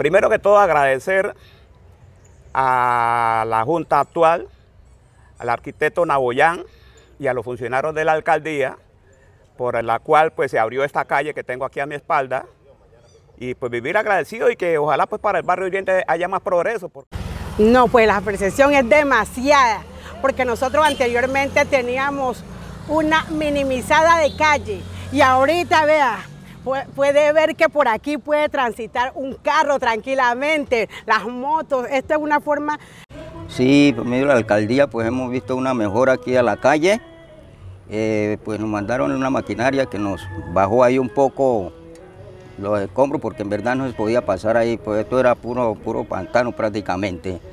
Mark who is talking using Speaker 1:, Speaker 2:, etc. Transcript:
Speaker 1: Primero que todo agradecer a la Junta actual, al arquitecto Naboyán y a los funcionarios de la alcaldía, por la cual pues se abrió esta calle que tengo aquí a mi espalda. Y pues vivir agradecido y que ojalá pues para el barrio Oriente haya más progreso.
Speaker 2: No, pues la percepción es demasiada, porque nosotros anteriormente teníamos una minimizada de calle y ahorita, vea, puede ver que por aquí puede transitar un carro tranquilamente, las motos, esta es una forma...
Speaker 3: Sí, por medio de la alcaldía pues hemos visto una mejora aquí a la calle, eh, pues nos mandaron una maquinaria que nos bajó ahí un poco los escombros porque en verdad no se podía pasar ahí, pues esto era puro, puro pantano prácticamente.